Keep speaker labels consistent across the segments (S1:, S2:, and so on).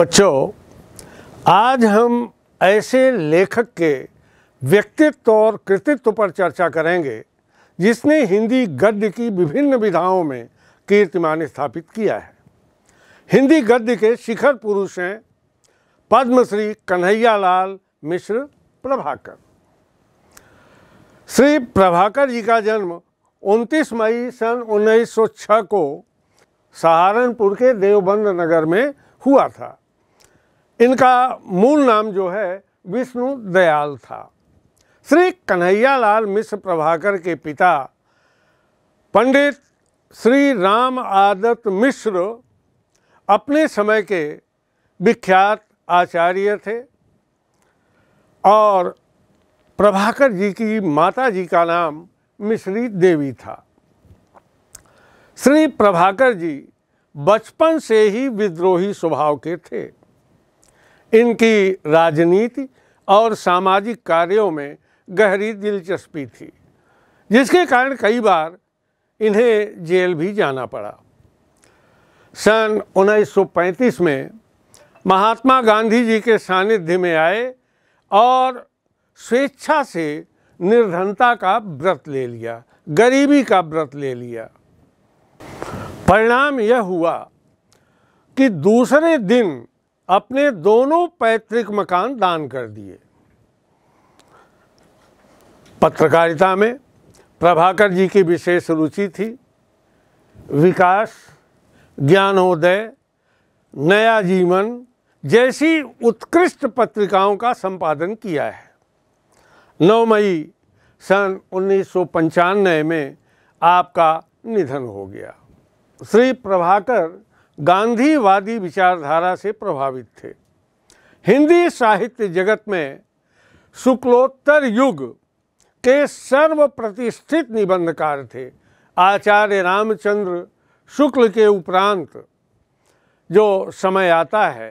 S1: बच्चों आज हम ऐसे लेखक के व्यक्तित्व और कृतित्व पर चर्चा करेंगे जिसने हिंदी गद्य की विभिन्न विधाओं में कीर्तिमान स्थापित किया है हिंदी गद्य के शिखर पुरुष हैं पद्मश्री कन्हैयालाल मिश्र प्रभाकर श्री प्रभाकर जी का जन्म 29 मई सन 1906 को सहारनपुर के देवबंद नगर में हुआ था इनका मूल नाम जो है विष्णु दयाल था श्री कन्हैयालाल मिश्र प्रभाकर के पिता पंडित श्री राम आदत मिश्र अपने समय के विख्यात आचार्य थे और प्रभाकर जी की माता जी का नाम मिश्री देवी था श्री प्रभाकर जी बचपन से ही विद्रोही स्वभाव के थे इनकी राजनीति और सामाजिक कार्यों में गहरी दिलचस्पी थी जिसके कारण कई बार इन्हें जेल भी जाना पड़ा सन 1935 में महात्मा गांधी जी के सानिध्य में आए और स्वेच्छा से निर्धनता का व्रत ले लिया गरीबी का व्रत ले लिया परिणाम यह हुआ कि दूसरे दिन अपने दोनों पैतृक मकान दान कर दिए पत्रकारिता में प्रभाकर जी की विशेष रुचि थी विकास ज्ञानोदय नया जीवन जैसी उत्कृष्ट पत्रिकाओं का संपादन किया है 9 मई सन उन्नीस में आपका निधन हो गया श्री प्रभाकर गांधीवादी विचारधारा से प्रभावित थे हिंदी साहित्य जगत में शुक्लोत्तर युग के सर्व प्रतिष्ठित निबंधकार थे आचार्य रामचंद्र शुक्ल के उपरांत जो समय आता है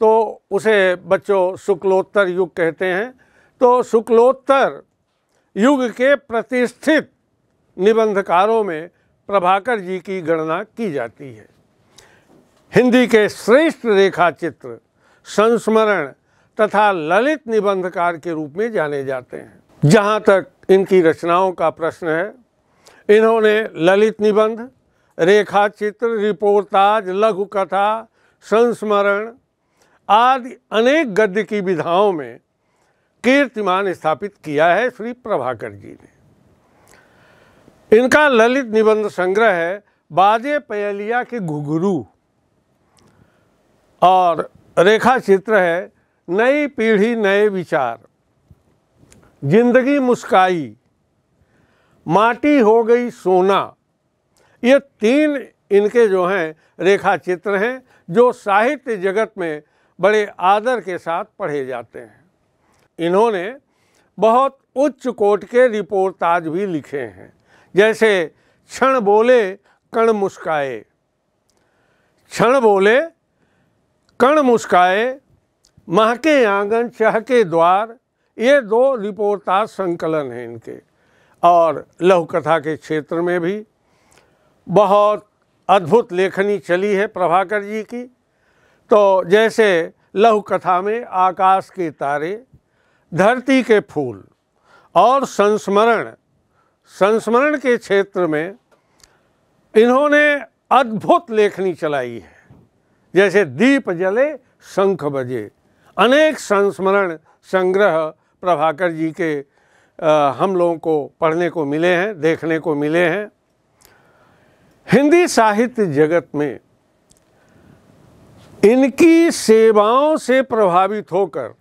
S1: तो उसे बच्चों शुक्लोत्तर युग कहते हैं तो शुक्लोत्तर युग के प्रतिष्ठित निबंधकारों में प्रभाकर जी की गणना की जाती है हिंदी के श्रेष्ठ रेखा चित्र संस्मरण तथा ललित निबंधकार के रूप में जाने जाते हैं जहाँ तक इनकी रचनाओं का प्रश्न है इन्होंने ललित निबंध रेखा चित्र रिपोर्टाज लघु कथा संस्मरण आदि अनेक गद्य की विधाओं में कीर्तिमान स्थापित किया है श्री प्रभाकर जी ने इनका ललित निबंध संग्रह है बाजे पयलिया के घुघरू और रेखा चित्र है नई पीढ़ी नए विचार जिंदगी मुस्काई माटी हो गई सोना ये तीन इनके जो हैं रेखा चित्र हैं जो साहित्य जगत में बड़े आदर के साथ पढ़े जाते हैं इन्होंने बहुत उच्च कोट के रिपोर्टाज भी लिखे हैं जैसे क्षण बोले कण मुस्काए क्षण बोले कण मुस्काए महके आंगन चह के द्वार ये दो रिपोर्टाज संकलन हैं इनके और लघु कथा के क्षेत्र में भी बहुत अद्भुत लेखनी चली है प्रभाकर जी की तो जैसे लघु कथा में आकाश के तारे धरती के फूल और संस्मरण संस्मरण के क्षेत्र में इन्होंने अद्भुत लेखनी चलाई है जैसे दीप जले शंख बजे अनेक संस्मरण संग्रह प्रभाकर जी के हम लोगों को पढ़ने को मिले हैं देखने को मिले हैं हिंदी साहित्य जगत में इनकी सेवाओं से प्रभावित होकर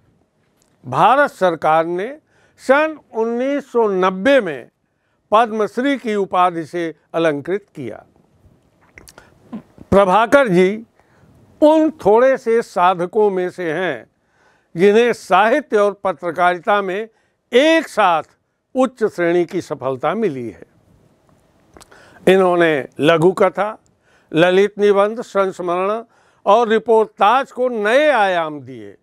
S1: भारत सरकार ने सन 1990 में पद्मश्री की उपाधि से अलंकृत किया प्रभाकर जी उन थोड़े से साधकों में से हैं जिन्हें साहित्य और पत्रकारिता में एक साथ उच्च श्रेणी की सफलता मिली है इन्होंने लघु कथा ललित निबंध संस्मरण और ताज को नए आयाम दिए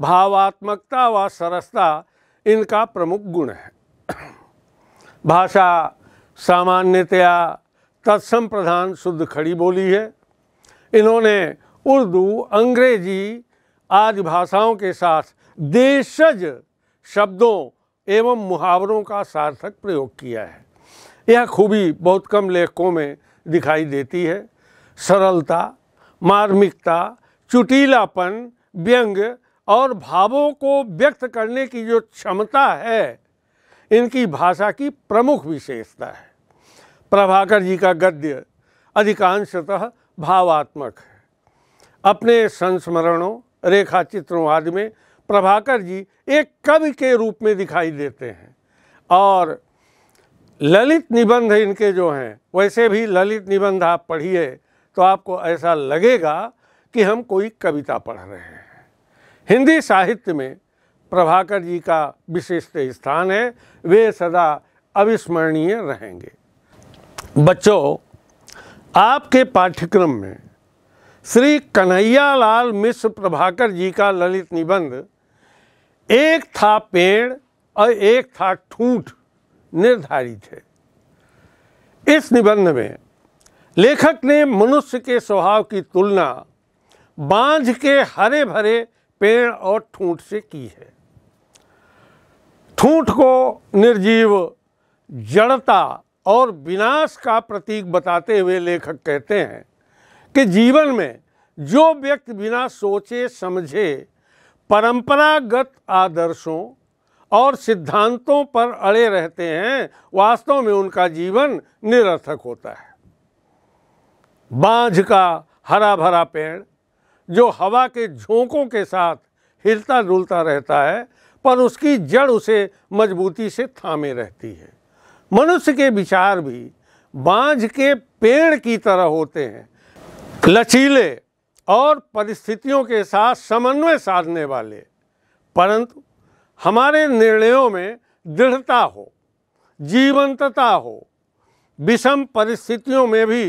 S1: भावात्मकता व सरसता इनका प्रमुख गुण है भाषा सामान्यतया तत्सम प्रधान शुद्ध खड़ी बोली है इन्होंने उर्दू अंग्रेजी आदि भाषाओं के साथ देशज शब्दों एवं मुहावरों का सार्थक प्रयोग किया है यह खूबी बहुत कम लेखकों में दिखाई देती है सरलता मार्मिकता चुटीलापन व्यंग और भावों को व्यक्त करने की जो क्षमता है इनकी भाषा की प्रमुख विशेषता है प्रभाकर जी का गद्य अधिकांशतः भावात्मक है अपने संस्मरणों रेखा चित्रों आदि में प्रभाकर जी एक कवि के रूप में दिखाई देते हैं और ललित निबंध इनके जो हैं वैसे भी ललित निबंध आप पढ़िए तो आपको ऐसा लगेगा कि हम कोई कविता पढ़ रहे हैं हिंदी साहित्य में प्रभाकर जी का विशिष्ट स्थान है वे सदा अविस्मरणीय रहेंगे बच्चों आपके पाठ्यक्रम में श्री कन्हैयालाल मिश्र प्रभाकर जी का ललित निबंध एक था पेड़ और एक था ठूठ निर्धारित है इस निबंध में लेखक ने मनुष्य के स्वभाव की तुलना बांझ के हरे भरे पेड़ और ठूठ से की है ठूठ को निर्जीव जड़ता और विनाश का प्रतीक बताते हुए लेखक कहते हैं कि जीवन में जो व्यक्ति बिना सोचे समझे परंपरागत आदर्शों और सिद्धांतों पर अड़े रहते हैं वास्तव में उनका जीवन निरर्थक होता है बांझ का हरा भरा पेड़ जो हवा के झोंकों के साथ हिलता डुलता रहता है पर उसकी जड़ उसे मजबूती से थामे रहती है मनुष्य के विचार भी बांझ के पेड़ की तरह होते हैं लचीले और परिस्थितियों के साथ समन्वय साधने वाले परंतु हमारे निर्णयों में दृढ़ता हो जीवंतता हो विषम परिस्थितियों में भी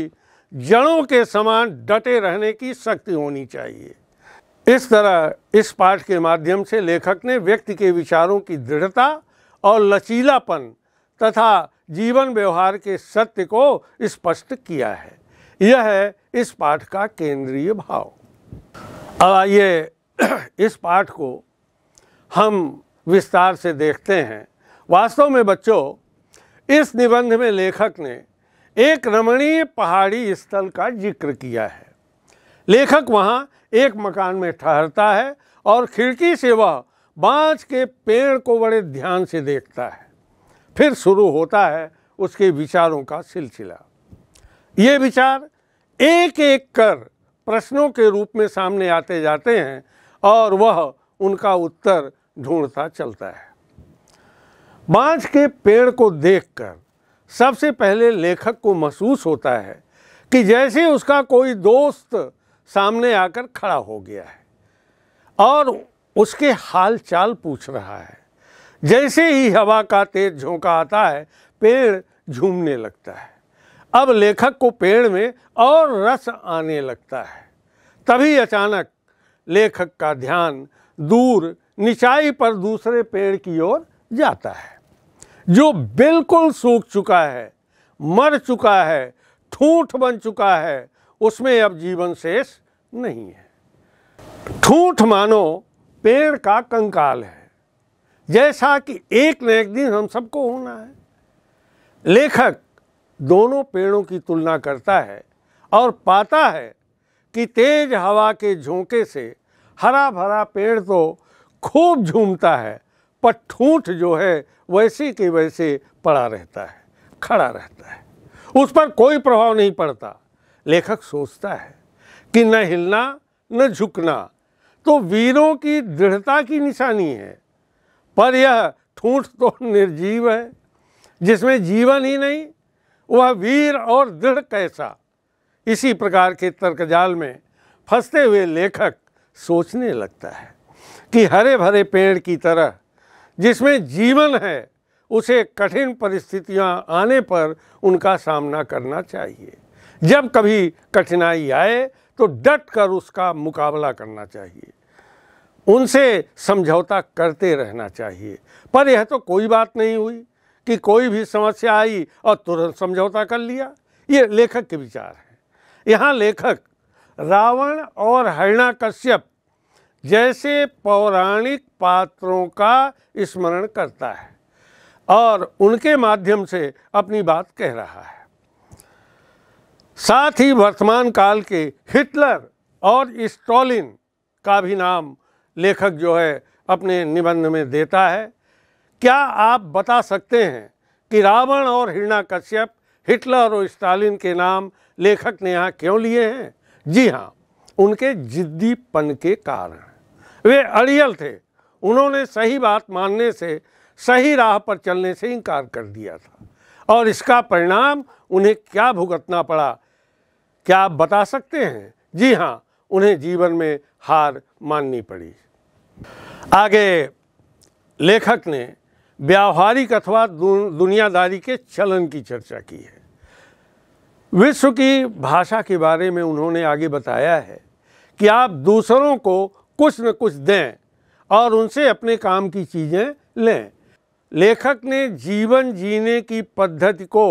S1: जड़ों के समान डटे रहने की शक्ति होनी चाहिए इस तरह इस पाठ के माध्यम से लेखक ने व्यक्ति के विचारों की दृढ़ता और लचीलापन तथा जीवन व्यवहार के सत्य को स्पष्ट किया है यह है इस पाठ का केंद्रीय भाव अब आइए इस पाठ को हम विस्तार से देखते हैं वास्तव में बच्चों इस निबंध में लेखक ने एक रमणीय पहाड़ी स्थल का जिक्र किया है लेखक वहाँ एक मकान में ठहरता है और खिड़की से वह बांस के पेड़ को बड़े ध्यान से देखता है फिर शुरू होता है उसके विचारों का सिलसिला ये विचार एक एक कर प्रश्नों के रूप में सामने आते जाते हैं और वह उनका उत्तर ढूंढता चलता है बांझ के पेड़ को देखकर सबसे पहले लेखक को महसूस होता है कि जैसे उसका कोई दोस्त सामने आकर खड़ा हो गया है और उसके हाल चाल पूछ रहा है जैसे ही हवा का तेज झोंका आता है पेड़ झूमने लगता है अब लेखक को पेड़ में और रस आने लगता है तभी अचानक लेखक का ध्यान दूर निचाई पर दूसरे पेड़ की ओर जाता है जो बिल्कुल सूख चुका है मर चुका है ठूठ बन चुका है उसमें अब जीवन शेष नहीं है ठूठ मानो पेड़ का कंकाल है जैसा कि एक न एक दिन हम सबको होना है लेखक दोनों पेड़ों की तुलना करता है और पाता है कि तेज हवा के झोंके से हरा भरा पेड़ तो खूब झूमता है पर ठूठ जो है वैसे के वैसे पड़ा रहता है खड़ा रहता है उस पर कोई प्रभाव नहीं पड़ता लेखक सोचता है कि न हिलना न झुकना तो वीरों की दृढ़ता की निशानी है पर यह ठूठ तो निर्जीव है जिसमें जीवन ही नहीं वह वीर और दृढ़ कैसा इसी प्रकार के तर्कजाल में फंसते हुए लेखक सोचने लगता है कि हरे भरे पेड़ की तरह जिसमें जीवन है उसे कठिन परिस्थितियां आने पर उनका सामना करना चाहिए जब कभी कठिनाई आए तो डट कर उसका मुकाबला करना चाहिए उनसे समझौता करते रहना चाहिए पर यह तो कोई बात नहीं हुई कि कोई भी समस्या आई और तुरंत समझौता कर लिया ये लेखक के विचार हैं यहाँ लेखक रावण और हरिणा कश्यप जैसे पौराणिक पात्रों का स्मरण करता है और उनके माध्यम से अपनी बात कह रहा है साथ ही वर्तमान काल के हिटलर और स्टालिन का भी नाम लेखक जो है अपने निबंध में देता है क्या आप बता सकते हैं कि रावण और हिरणा कश्यप हिटलर और स्टालिन के नाम लेखक ने यहाँ क्यों लिए हैं जी हाँ उनके जिद्दीपन के कारण वे अड़ियल थे उन्होंने सही बात मानने से सही राह पर चलने से इनकार कर दिया था और इसका परिणाम उन्हें क्या भुगतना पड़ा क्या आप बता सकते हैं जी हाँ उन्हें जीवन में हार माननी पड़ी आगे लेखक ने व्यावहारिक अथवा दुनियादारी के चलन की चर्चा की है विश्व की भाषा के बारे में उन्होंने आगे बताया है कि आप दूसरों को कुछ न कुछ दें और उनसे अपने काम की चीज़ें लें लेखक ने जीवन जीने की पद्धति को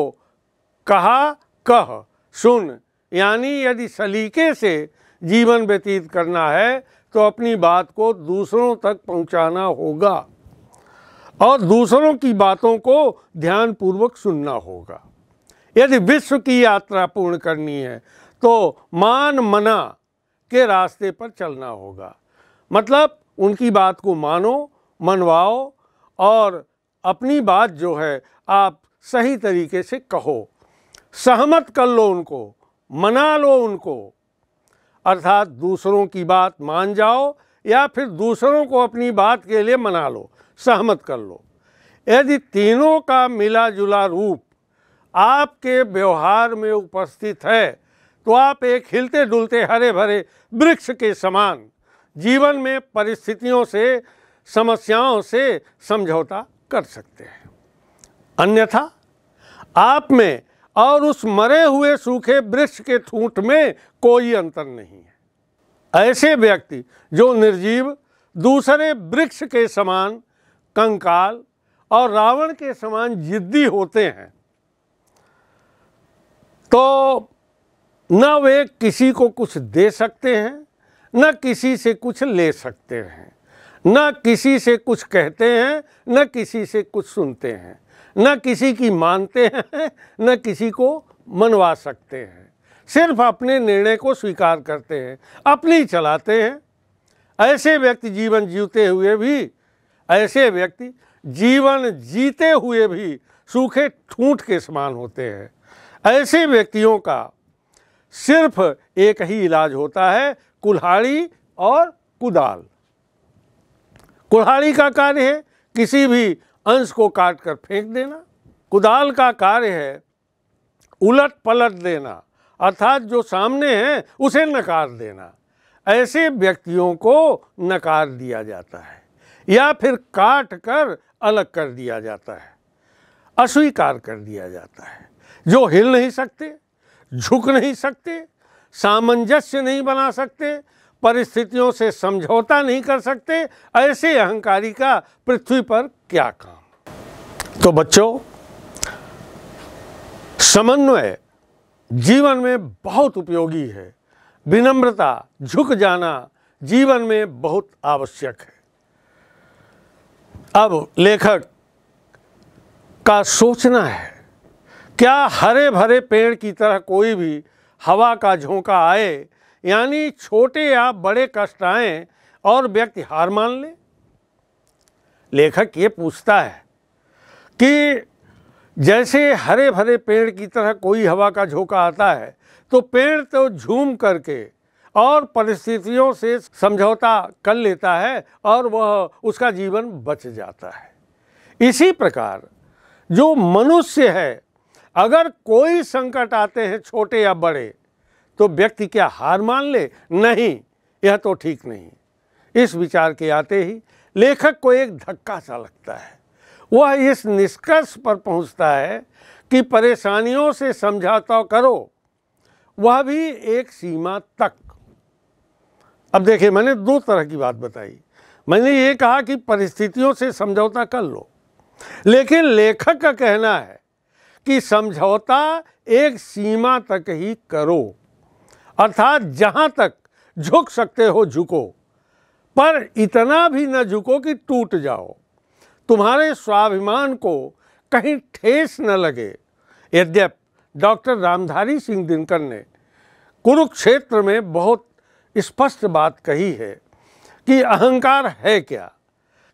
S1: कहा कह सुन यानी यदि सलीके से जीवन व्यतीत करना है तो अपनी बात को दूसरों तक पहुंचाना होगा और दूसरों की बातों को ध्यानपूर्वक सुनना होगा यदि विश्व की यात्रा पूर्ण करनी है तो मान मना के रास्ते पर चलना होगा मतलब उनकी बात को मानो मनवाओ और अपनी बात जो है आप सही तरीके से कहो सहमत कर लो उनको मना लो उनको अर्थात दूसरों की बात मान जाओ या फिर दूसरों को अपनी बात के लिए मना लो सहमत कर लो यदि तीनों का मिला जुला रूप आपके व्यवहार में उपस्थित है तो आप एक हिलते डुलते हरे भरे वृक्ष के समान जीवन में परिस्थितियों से समस्याओं से समझौता कर सकते हैं अन्यथा आप में और उस मरे हुए सूखे वृक्ष के ठूंठ में कोई अंतर नहीं है ऐसे व्यक्ति जो निर्जीव दूसरे वृक्ष के समान कंकाल और रावण के समान जिद्दी होते हैं तो न वे किसी को कुछ दे सकते हैं न किसी से कुछ ले सकते हैं न किसी से कुछ कहते हैं न किसी से कुछ सुनते हैं न किसी की मानते हैं न किसी को मनवा सकते हैं सिर्फ अपने निर्णय को स्वीकार करते हैं अपनी चलाते हैं ऐसे व्यक्ति जीवन जीते हुए भी ऐसे व्यक्ति जीवन जीते हुए भी सूखे ठूंठ के समान होते हैं ऐसे व्यक्तियों का सिर्फ एक ही इलाज होता है कुल्हाड़ी और कुदाल कुल्हाड़ी का कार्य है किसी भी अंश को काट कर फेंक देना कुदाल का कार्य है उलट पलट देना अर्थात जो सामने है उसे नकार देना ऐसे व्यक्तियों को नकार दिया जाता है या फिर काट कर अलग कर दिया जाता है अस्वीकार कर दिया जाता है जो हिल नहीं सकते झुक नहीं सकते सामंजस्य नहीं बना सकते परिस्थितियों से समझौता नहीं कर सकते ऐसे अहंकारी का पृथ्वी पर क्या काम तो बच्चों समन्वय जीवन में बहुत उपयोगी है विनम्रता झुक जाना जीवन में बहुत आवश्यक है अब लेखक का सोचना है क्या हरे भरे पेड़ की तरह कोई भी हवा का झोंका आए यानी छोटे या बड़े कष्ट आए और व्यक्ति हार मान ले लेखक ये पूछता है कि जैसे हरे भरे पेड़ की तरह कोई हवा का झोंका आता है तो पेड़ तो झूम करके और परिस्थितियों से समझौता कर लेता है और वह उसका जीवन बच जाता है इसी प्रकार जो मनुष्य है अगर कोई संकट आते हैं छोटे या बड़े तो व्यक्ति क्या हार मान ले नहीं यह तो ठीक नहीं इस विचार के आते ही लेखक को एक धक्का सा लगता है वह इस निष्कर्ष पर पहुंचता है कि परेशानियों से समझौता करो वह भी एक सीमा तक अब देखिए मैंने दो तरह की बात बताई मैंने ये कहा कि परिस्थितियों से समझौता कर लो लेकिन लेखक का कहना है कि समझौता एक सीमा तक ही करो अर्थात जहां तक झुक सकते हो झुको पर इतना भी न झुको कि टूट जाओ तुम्हारे स्वाभिमान को कहीं ठेस न लगे यद्यप डॉक्टर रामधारी सिंह दिनकर ने कुरुक्षेत्र में बहुत स्पष्ट बात कही है कि अहंकार है क्या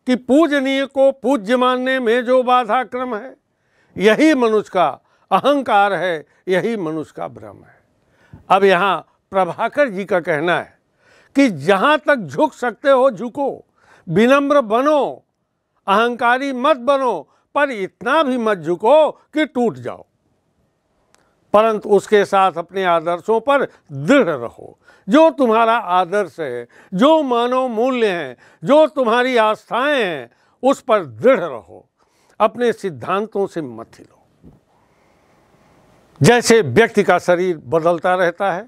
S1: कि पूजनीय को पूज्य मानने में जो बाधा क्रम है यही मनुष्य का अहंकार है यही मनुष्य का भ्रम है अब यहाँ प्रभाकर जी का कहना है कि जहाँ तक झुक सकते हो झुको विनम्र बनो अहंकारी मत बनो पर इतना भी मत झुको कि टूट जाओ परंतु उसके साथ अपने आदर्शों पर दृढ़ रहो जो तुम्हारा आदर्श है जो मानव मूल्य हैं जो तुम्हारी आस्थाएं हैं उस पर दृढ़ रहो अपने सिद्धांतों से मत हिलो जैसे व्यक्ति का शरीर बदलता रहता है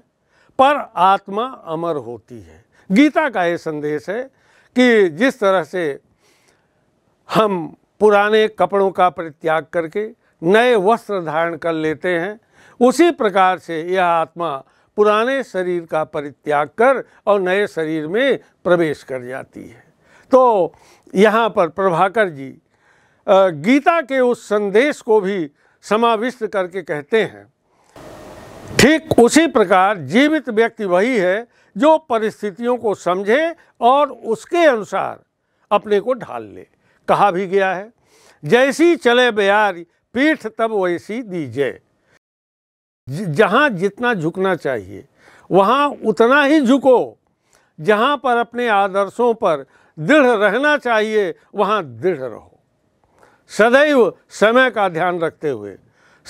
S1: पर आत्मा अमर होती है गीता का यह संदेश है कि जिस तरह से हम पुराने कपड़ों का परित्याग करके नए वस्त्र धारण कर लेते हैं उसी प्रकार से यह आत्मा पुराने शरीर का परित्याग कर और नए शरीर में प्रवेश कर जाती है तो यहाँ पर प्रभाकर जी गीता के उस संदेश को भी समाविष्ट करके कहते हैं ठीक उसी प्रकार जीवित व्यक्ति वही है जो परिस्थितियों को समझे और उसके अनुसार अपने को ढाल ले कहा भी गया है जैसी चले बयारी पीठ तब वैसी दीजिए जहाँ जितना झुकना चाहिए वहाँ उतना ही झुको जहाँ पर अपने आदर्शों पर दृढ़ रहना चाहिए वहाँ दृढ़ रहो सदैव समय का ध्यान रखते हुए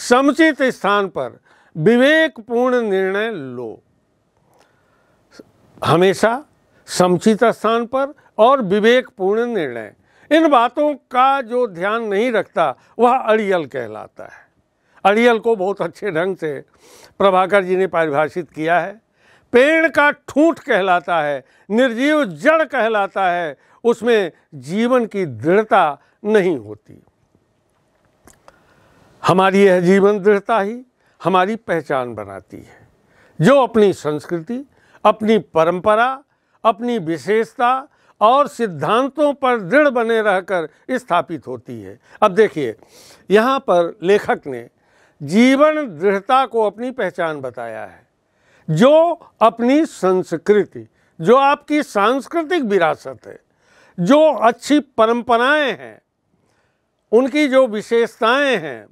S1: समुचित स्थान पर विवेकपूर्ण निर्णय लो हमेशा समुचित स्थान पर और विवेकपूर्ण निर्णय इन बातों का जो ध्यान नहीं रखता वह अड़ियल कहलाता है अड़ियल को बहुत अच्छे ढंग से प्रभाकर जी ने परिभाषित किया है पेड़ का ठूंठ कहलाता है निर्जीव जड़ कहलाता है उसमें जीवन की दृढ़ता नहीं होती हमारी यह जीवन दृढ़ता ही हमारी पहचान बनाती है जो अपनी संस्कृति अपनी परंपरा अपनी विशेषता और सिद्धांतों पर दृढ़ बने रहकर स्थापित होती है अब देखिए यहाँ पर लेखक ने जीवन दृढ़ता को अपनी पहचान बताया है जो अपनी संस्कृति जो आपकी सांस्कृतिक विरासत है जो अच्छी परंपराएं हैं उनकी जो विशेषताएं हैं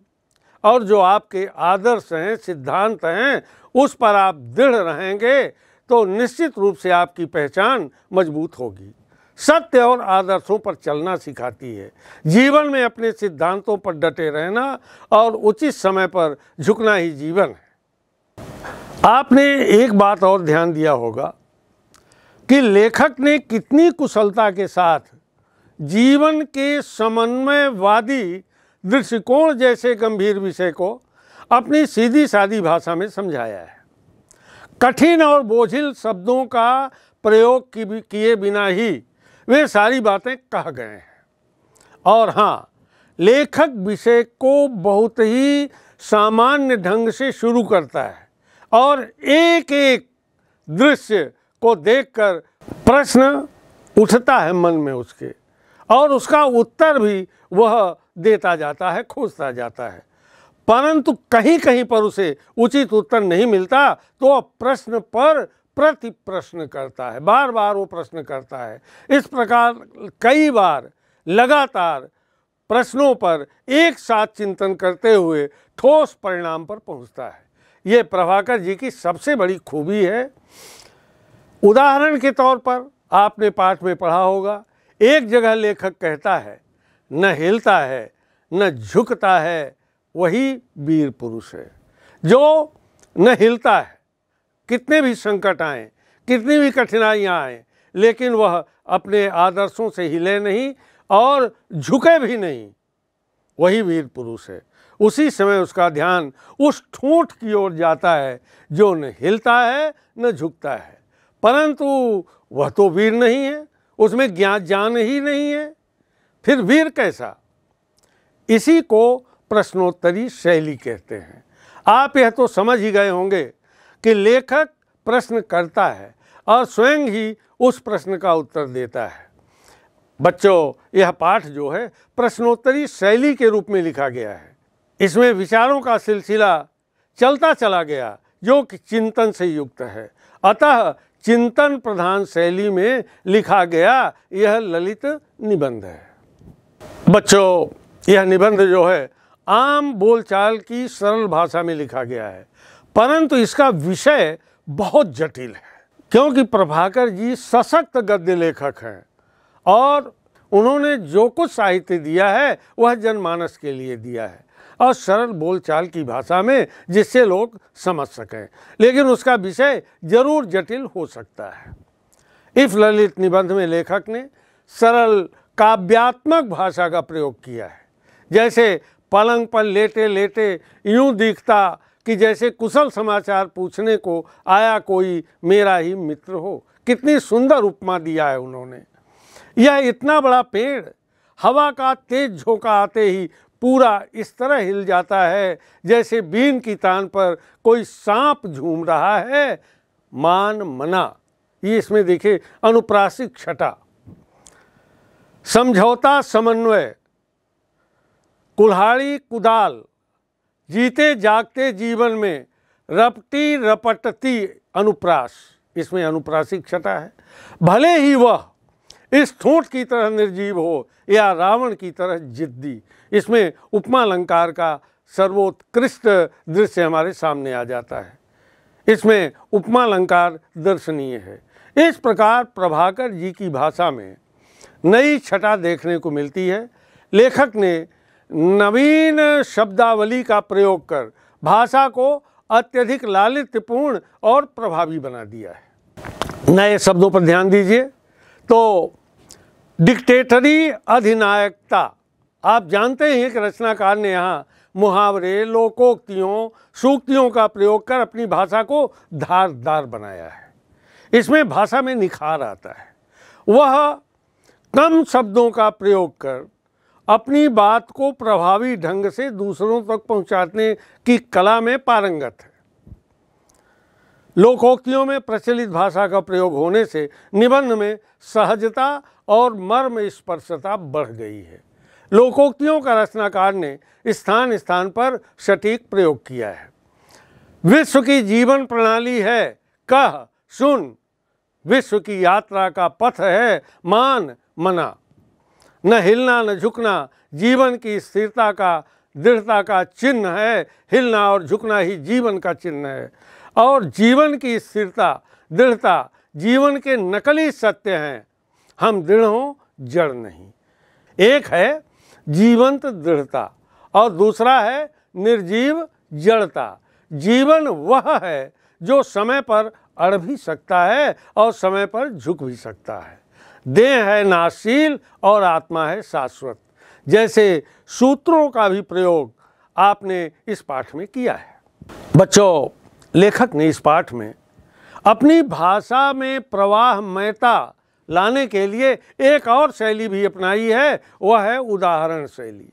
S1: और जो आपके आदर्श हैं सिद्धांत हैं उस पर आप दृढ़ रहेंगे तो निश्चित रूप से आपकी पहचान मजबूत होगी सत्य और आदर्शों पर चलना सिखाती है जीवन में अपने सिद्धांतों पर डटे रहना और उचित समय पर झुकना ही जीवन है आपने एक बात और ध्यान दिया होगा कि लेखक ने कितनी कुशलता के साथ जीवन के समन्वयवादी दृष्टिकोण जैसे गंभीर विषय को अपनी सीधी सादी भाषा में समझाया है कठिन और बोझिल शब्दों का प्रयोग किए बिना ही वे सारी बातें कह गए हैं और हाँ लेखक विषय को बहुत ही सामान्य ढंग से शुरू करता है और एक एक दृश्य को देखकर प्रश्न उठता है मन में उसके और उसका उत्तर भी वह देता जाता है खोजता जाता है परंतु कहीं कहीं पर उसे उचित उत्तर नहीं मिलता तो प्रश्न पर प्रति प्रश्न करता है बार बार वो प्रश्न करता है इस प्रकार कई बार लगातार प्रश्नों पर एक साथ चिंतन करते हुए ठोस परिणाम पर पहुंचता है ये प्रभाकर जी की सबसे बड़ी खूबी है उदाहरण के तौर पर आपने पाठ में पढ़ा होगा एक जगह लेखक कहता है न हिलता है न झुकता है वही वीर पुरुष है जो न हिलता है कितने भी संकट आए कितनी भी कठिनाइयाँ आए लेकिन वह अपने आदर्शों से हिले नहीं और झुके भी नहीं वही वीर पुरुष है उसी समय उसका ध्यान उस ठूठ की ओर जाता है जो न हिलता है न झुकता है परंतु वह तो वीर नहीं है उसमें ज्ञान जान ही नहीं है फिर वीर कैसा इसी को प्रश्नोत्तरी शैली कहते हैं आप यह तो समझ ही गए होंगे कि लेखक प्रश्न करता है और स्वयं ही उस प्रश्न का उत्तर देता है बच्चों यह पाठ जो है प्रश्नोत्तरी शैली के रूप में लिखा गया है इसमें विचारों का सिलसिला चलता चला गया जो कि चिंतन से युक्त है अतः चिंतन प्रधान शैली में लिखा गया यह ललित निबंध है बच्चों यह निबंध जो है आम बोलचाल की सरल भाषा में लिखा गया है परंतु इसका विषय बहुत जटिल है क्योंकि प्रभाकर जी सशक्त गद्य लेखक हैं और उन्होंने जो कुछ साहित्य दिया है वह जनमानस के लिए दिया है और सरल बोलचाल की भाषा में जिससे लोग समझ सकें लेकिन उसका विषय जरूर जटिल हो सकता है इस ललित निबंध में लेखक ने सरल काव्यात्मक भाषा का प्रयोग किया है जैसे पलंग पर लेटे लेटे यूं दिखता कि जैसे कुशल समाचार पूछने को आया कोई मेरा ही मित्र हो कितनी सुंदर उपमा दिया है उन्होंने यह इतना बड़ा पेड़ हवा का तेज झोंका आते ही पूरा इस तरह हिल जाता है जैसे बीन की तान पर कोई सांप झूम रहा है मान मना ये इसमें देखिए अनुप्रासिक छटा समझौता समन्वय कुल्हाड़ी कुदाल जीते जागते जीवन में रपटी रपटती अनुप्रास इसमें अनुप्रासिक छटा है भले ही वह इस ठूठ की तरह निर्जीव हो या रावण की तरह जिद्दी इसमें उपमा अलंकार का सर्वोत्कृष्ट दृश्य हमारे सामने आ जाता है इसमें उपमा अलंकार दर्शनीय है इस प्रकार प्रभाकर जी की भाषा में नई छटा देखने को मिलती है लेखक ने नवीन शब्दावली का प्रयोग कर भाषा को अत्यधिक लालित्यपूर्ण और प्रभावी बना दिया है नए शब्दों पर ध्यान दीजिए तो डिक्टेटरी अधिनायकता आप जानते हैं कि रचनाकार ने यहाँ मुहावरे लोकोक्तियों सूक्तियों का प्रयोग कर अपनी भाषा को धारदार बनाया है इसमें भाषा में निखार आता है वह कम शब्दों का प्रयोग कर अपनी बात को प्रभावी ढंग से दूसरों तक पहुंचाने की कला में पारंगत है लोकोक्तियों में प्रचलित भाषा का प्रयोग होने से निबंध में सहजता और मर्म स्पर्शता बढ़ गई है लोकोक्तियों का रचनाकार ने स्थान स्थान पर सटीक प्रयोग किया है विश्व की जीवन प्रणाली है कह सुन विश्व की यात्रा का पथ है मान मना न हिलना न झुकना जीवन की स्थिरता का दृढ़ता का चिन्ह है हिलना और झुकना ही जीवन का चिन्ह है और जीवन की स्थिरता दृढ़ता जीवन के नकली सत्य हैं हम दृढ़ हों जड़ नहीं एक है जीवंत दृढ़ता और दूसरा है निर्जीव जड़ता जीवन वह है जो समय पर अड़ भी सकता है और समय पर झुक भी सकता है देह है नाशील और आत्मा है शाश्वत जैसे सूत्रों का भी प्रयोग आपने इस पाठ में किया है बच्चों लेखक ने इस पाठ में अपनी भाषा में प्रवाहमयता लाने के लिए एक और शैली भी अपनाई है वह है उदाहरण शैली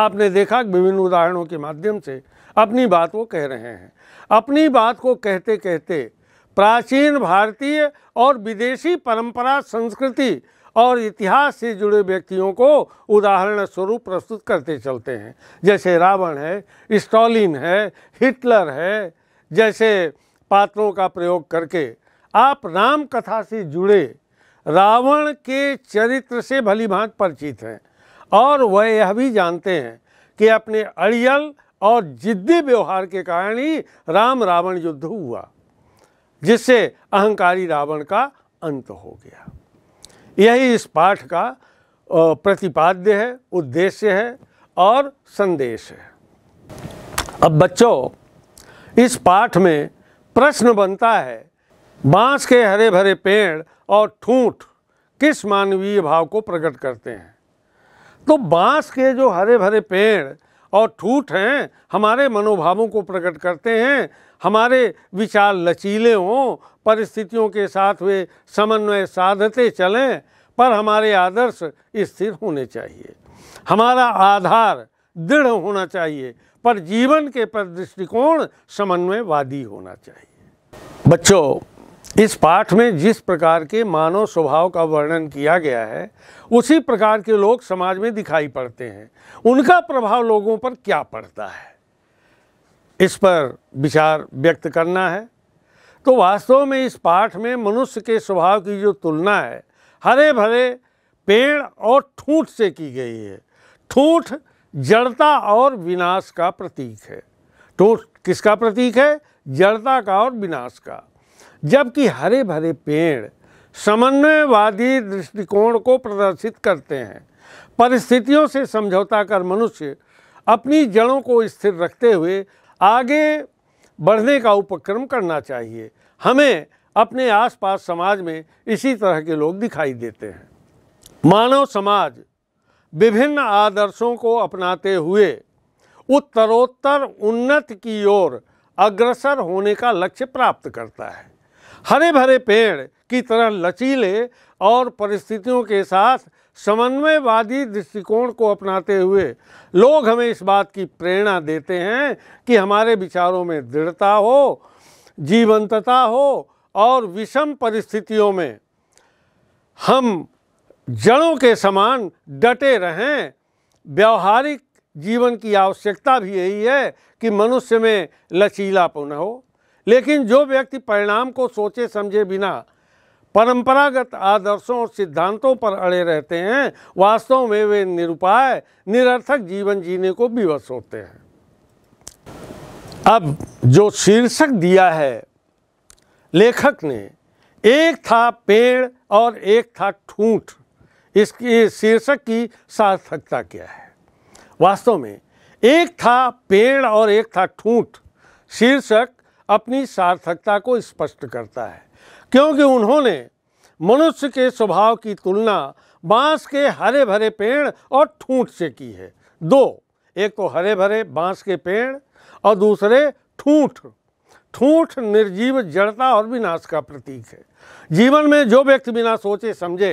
S1: आपने देखा विभिन्न उदाहरणों के माध्यम से अपनी बात वो कह रहे हैं अपनी बात को कहते कहते प्राचीन भारतीय और विदेशी परंपरा संस्कृति और इतिहास से जुड़े व्यक्तियों को उदाहरण स्वरूप प्रस्तुत करते चलते हैं जैसे रावण है स्टॉलिन है हिटलर है जैसे पात्रों का प्रयोग करके आप राम कथा से जुड़े रावण के चरित्र से भली भांत परिचित हैं और वह यह भी जानते हैं कि अपने अड़ियल और जिद्दी व्यवहार के कारण ही राम रावण युद्ध हुआ जिससे अहंकारी रावण का अंत हो गया यही इस पाठ का प्रतिपाद्य है उद्देश्य है और संदेश है अब बच्चों इस पाठ में प्रश्न बनता है बांस के हरे भरे पेड़ और ठूंठ किस मानवीय भाव को प्रकट करते हैं तो बांस के जो हरे भरे पेड़ और ठूठ हैं हमारे मनोभावों को प्रकट करते हैं हमारे विचार लचीले हों परिस्थितियों के साथ वे समन्वय साधते चलें पर हमारे आदर्श स्थिर होने चाहिए हमारा आधार दृढ़ होना चाहिए पर जीवन के पर दृष्टिकोण समन्वयवादी होना चाहिए बच्चों इस पाठ में जिस प्रकार के मानव स्वभाव का वर्णन किया गया है उसी प्रकार के लोग समाज में दिखाई पड़ते हैं उनका प्रभाव लोगों पर क्या पड़ता है इस पर विचार व्यक्त करना है तो वास्तव में इस पाठ में मनुष्य के स्वभाव की जो तुलना है हरे भरे पेड़ और ठूठ से की गई है ठूठ जड़ता और विनाश का प्रतीक है ठूठ किसका प्रतीक है जड़ता का और विनाश का जबकि हरे भरे पेड़ समन्वयवादी दृष्टिकोण को प्रदर्शित करते हैं परिस्थितियों से समझौता कर मनुष्य अपनी जड़ों को स्थिर रखते हुए आगे बढ़ने का उपक्रम करना चाहिए हमें अपने आसपास समाज में इसी तरह के लोग दिखाई देते हैं मानव समाज विभिन्न आदर्शों को अपनाते हुए उत्तरोत्तर उन्नत की ओर अग्रसर होने का लक्ष्य प्राप्त करता है हरे भरे पेड़ की तरह लचीले और परिस्थितियों के साथ समन्वयवादी दृष्टिकोण को अपनाते हुए लोग हमें इस बात की प्रेरणा देते हैं कि हमारे विचारों में दृढ़ता हो जीवंतता हो और विषम परिस्थितियों में हम जड़ों के समान डटे रहें व्यवहारिक जीवन की आवश्यकता भी यही है कि मनुष्य में लचीलापन हो लेकिन जो व्यक्ति परिणाम को सोचे समझे बिना परंपरागत आदर्शों और सिद्धांतों पर अड़े रहते हैं वास्तव में वे निरुपाय निरर्थक जीवन जीने को विवश होते हैं अब जो शीर्षक दिया है लेखक ने एक था पेड़ और एक था ठूठ इसकी शीर्षक की सार्थकता क्या है वास्तव में एक था पेड़ और एक था ठूठ शीर्षक अपनी सार्थकता को स्पष्ट करता है क्योंकि उन्होंने मनुष्य के स्वभाव की तुलना बांस के हरे भरे पेड़ और ठूंठ से की है दो एक तो हरे भरे बांस के पेड़ और दूसरे ठूंठ ठूंठ निर्जीव जड़ता और विनाश का प्रतीक है जीवन में जो व्यक्ति बिना सोचे समझे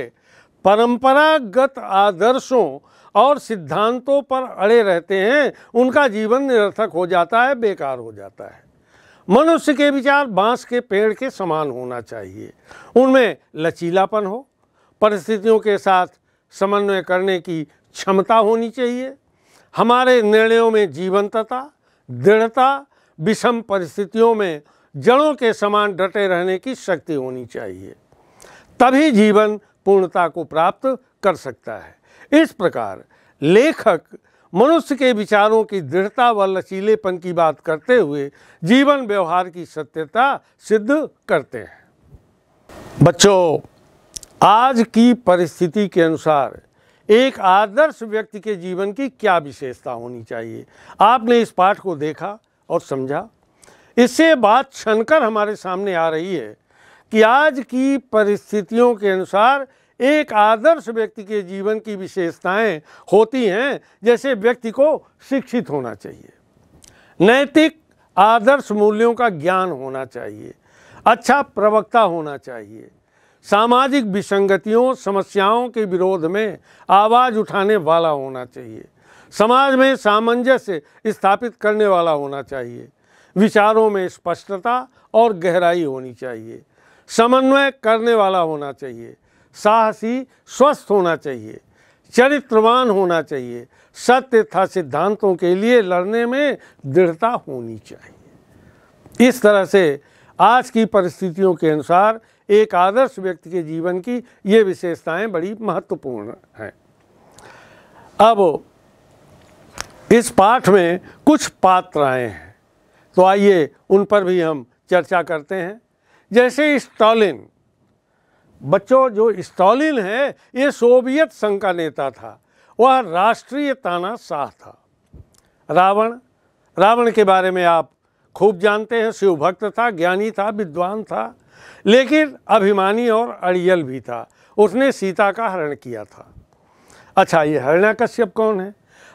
S1: परंपरागत आदर्शों और सिद्धांतों पर अड़े रहते हैं उनका जीवन निरर्थक हो जाता है बेकार हो जाता है मनुष्य के विचार बांस के पेड़ के समान होना चाहिए उनमें लचीलापन हो परिस्थितियों के साथ समन्वय करने की क्षमता होनी चाहिए हमारे निर्णयों में जीवंतता दृढ़ता विषम परिस्थितियों में जड़ों के समान डटे रहने की शक्ति होनी चाहिए तभी जीवन पूर्णता को प्राप्त कर सकता है इस प्रकार लेखक मनुष्य के विचारों की दृढ़ता व लचीलेपन की बात करते हुए जीवन व्यवहार की सत्यता सिद्ध करते हैं बच्चों आज की परिस्थिति के अनुसार एक आदर्श व्यक्ति के जीवन की क्या विशेषता होनी चाहिए आपने इस पाठ को देखा और समझा इससे बात छनकर हमारे सामने आ रही है कि आज की परिस्थितियों के अनुसार एक आदर्श व्यक्ति के जीवन की विशेषताएं होती हैं जैसे व्यक्ति को शिक्षित होना चाहिए नैतिक आदर्श मूल्यों का ज्ञान होना चाहिए अच्छा प्रवक्ता होना चाहिए सामाजिक विसंगतियों समस्याओं के विरोध में आवाज़ उठाने वाला होना चाहिए समाज में सामंजस्य स्थापित करने वाला होना चाहिए विचारों में स्पष्टता और गहराई होनी चाहिए समन्वय करने वाला होना चाहिए साहसी स्वस्थ होना चाहिए चरित्रवान होना चाहिए सत्य तथा सिद्धांतों के लिए लड़ने में दृढ़ता होनी चाहिए इस तरह से आज की परिस्थितियों के अनुसार एक आदर्श व्यक्ति के जीवन की ये विशेषताएं बड़ी महत्वपूर्ण हैं अब इस पाठ में कुछ पात्र आए हैं तो आइए उन पर भी हम चर्चा करते हैं जैसे स्टालिन बच्चों जो स्टालिन है ये सोवियत संघ का नेता था वह राष्ट्रीय ताना शाह था रावण रावण के बारे में आप खूब जानते हैं शिव भक्त था ज्ञानी था विद्वान था लेकिन अभिमानी और अड़ियल भी था उसने सीता का हरण किया था अच्छा ये हरणा कश्यप कौन है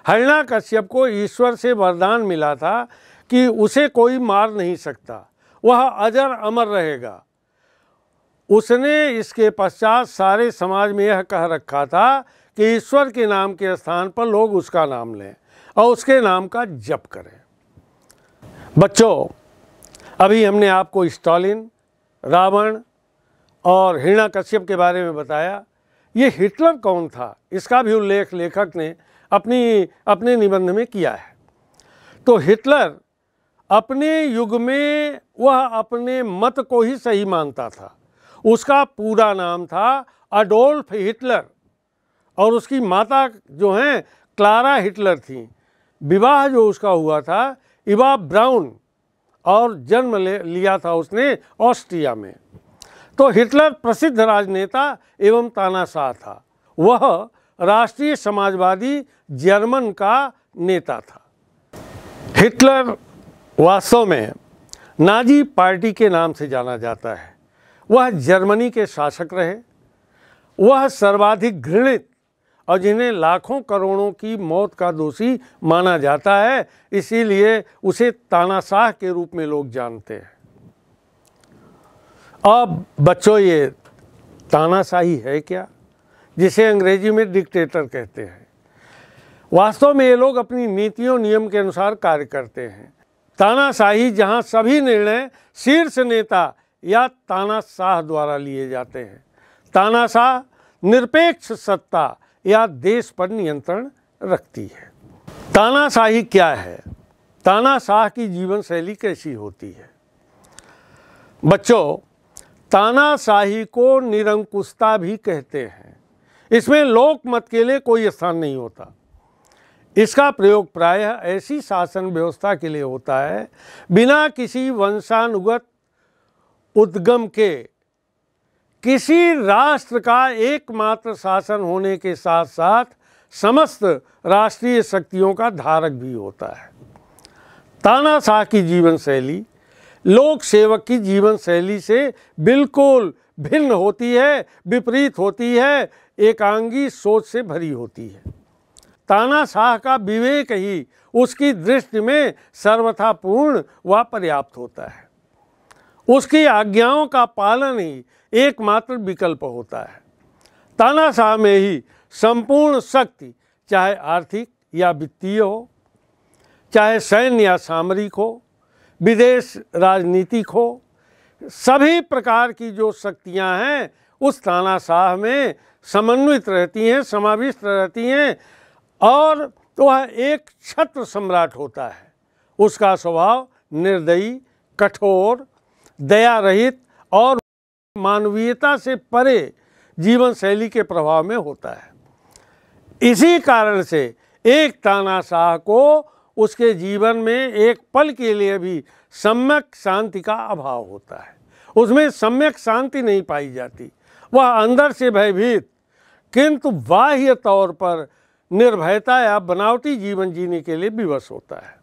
S1: हरणा कश्यप को ईश्वर से वरदान मिला था कि उसे कोई मार नहीं सकता वह अजर अमर रहेगा उसने इसके पश्चात सारे समाज में यह कह रखा था कि ईश्वर के नाम के स्थान पर लोग उसका नाम लें और उसके नाम का जप करें बच्चों अभी हमने आपको स्टालिन रावण और हिरणा कश्यप के बारे में बताया ये हिटलर कौन था इसका भी उल्लेख लेखक ने अपनी अपने निबंध में किया है तो हिटलर अपने युग में वह अपने मत को ही सही मानता था उसका पूरा नाम था अडोल्फ हिटलर और उसकी माता जो हैं क्लारा हिटलर थी विवाह जो उसका हुआ था इवा ब्राउन और जन्म ले लिया था उसने ऑस्ट्रिया में तो हिटलर प्रसिद्ध राजनेता एवं तानाशाह था वह राष्ट्रीय समाजवादी जर्मन का नेता था हिटलर वास्तव में नाजी पार्टी के नाम से जाना जाता है वह जर्मनी के शासक रहे वह सर्वाधिक घृणित और जिन्हें लाखों करोड़ों की मौत का दोषी माना जाता है इसीलिए उसे तानाशाह के रूप में लोग जानते हैं अब बच्चों ये तानाशाही है क्या जिसे अंग्रेजी में डिक्टेटर कहते हैं वास्तव में ये लोग अपनी नीतियों नियम के अनुसार कार्य करते हैं तानाशाही जहां सभी निर्णय शीर्ष नेता या तानाशाह द्वारा लिए जाते हैं तानाशाह निरपेक्ष सत्ता या देश पर नियंत्रण रखती है तानाशाही क्या है तानाशाह की जीवन शैली कैसी होती है बच्चों तानाशाही को निरंकुशता भी कहते हैं इसमें लोकमत के लिए कोई स्थान नहीं होता इसका प्रयोग प्रायः ऐसी शासन व्यवस्था के लिए होता है बिना किसी वंशानुगत उद्गम के किसी राष्ट्र का एकमात्र शासन होने के साथ साथ समस्त राष्ट्रीय शक्तियों का धारक भी होता है तानाशाह की जीवन शैली लोक सेवक की जीवन शैली से बिल्कुल भिन्न होती है विपरीत होती है एकांगी सोच से भरी होती है तानाशाह का विवेक ही उसकी दृष्टि में सर्वथा पूर्ण व पर्याप्त होता है उसकी आज्ञाओं का पालन ही एकमात्र विकल्प होता है तानाशाह में ही संपूर्ण शक्ति चाहे आर्थिक या वित्तीय हो चाहे सैन्य या सामरिक हो विदेश राजनीतिक हो सभी प्रकार की जो शक्तियां हैं उस तानाशाह में समन्वित रहती हैं समाविष्ट रहती हैं और वह तो एक छत्र सम्राट होता है उसका स्वभाव निर्दयी कठोर दया रहित और मानवीयता से परे जीवन शैली के प्रभाव में होता है इसी कारण से एक तानाशाह को उसके जीवन में एक पल के लिए भी सम्यक शांति का अभाव होता है उसमें सम्यक शांति नहीं पाई जाती वह अंदर से भयभीत किंतु बाह्य तौर पर निर्भयता या बनावटी जीवन जीने के लिए विवश होता है